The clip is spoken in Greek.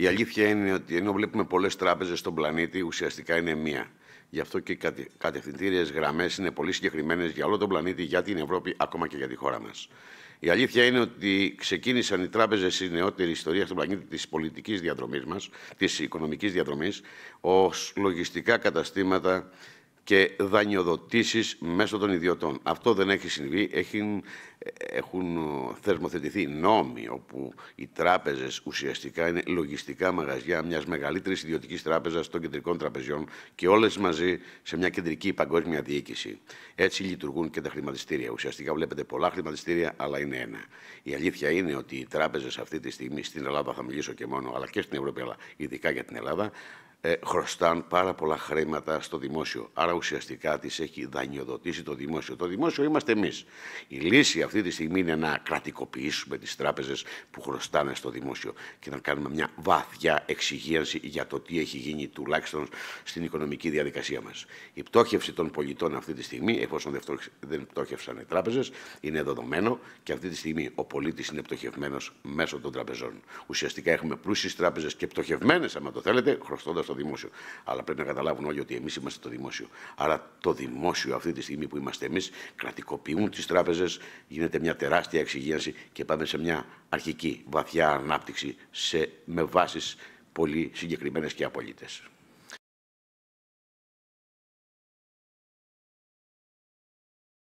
Η αλήθεια είναι ότι ενώ βλέπουμε πολλές τράπεζες στον πλανήτη, ουσιαστικά είναι μία. Γι' αυτό και οι κατευθυντήριες γραμμές είναι πολύ συγκεκριμένες για όλο τον πλανήτη, για την Ευρώπη, ακόμα και για τη χώρα μας. Η αλήθεια είναι ότι ξεκίνησαν οι τράπεζες στη νεότερη ιστορία στον πλανήτη της πολιτικής διαδρομής μας, της οικονομικής διαδρομής, ως λογιστικά καταστήματα και δανειοδοτήσεις μέσω των ιδιωτών. Αυτό δεν έχει συμβεί. Έχουν, έχουν θεσμοθετηθεί νόμοι όπου οι τράπεζες ουσιαστικά είναι λογιστικά μαγαζιά μιας μεγαλύτερης ιδιωτικής τράπεζας των κεντρικών τραπεζιών και όλες μαζί σε μια κεντρική παγκόσμια διοίκηση. Έτσι λειτουργούν και τα χρηματιστήρια. Ουσιαστικά βλέπετε πολλά χρηματιστήρια, αλλά είναι ένα. Η αλήθεια είναι ότι οι τράπεζες αυτή τη στιγμή στην Ελλάδα, θα μιλήσω και μόνο, αλλά και στην Ευρώπη, αλλά ειδικά για την Ελλάδα, ε, χρωστάν πάρα πολλά χρήματα στο δημόσιο. Άρα ουσιαστικά τις έχει δανειοδοτήσει το δημόσιο. Το δημόσιο είμαστε εμείς. Η λύση αυτή τη στιγμή είναι να κρατικοποιήσουμε τις τράπεζες που χρωστάνε στο δημόσιο και να κάνουμε μια βαθιά εξυγίανση για το τι έχει γίνει τουλάχιστον στην οικονομική διαδικασία μας. Η πτώχευση των πολιτών αυτή τη στιγμή, εφόσον δεν πτώχευσαν οι τράπεζες, είναι δεδομένο και αυτή τη στιγμή ο πολίτης είναι πτωχευμένος μέσω των τραπεζών. Ουσιαστικά έχουμε πλούσιες τράπεζες και πτωχευμένες, αν το θέλετε, χρωστώντας στο δημόσιο. Αλλά πρέπει να καταλάβουν όλοι ότι εμείς είμαστε το δημόσιο. Άρα το δημόσιο, αυτή τη στιγμή που είμαστε εμείς, κρατικοποιούν τις τράπεζες, γίνεται μια τεράστια εξυγίανση και πάμε σε μια αρχική βαθιά ανάπτυξη με βάσεις πολύ συγκεκριμένες και απολύτες.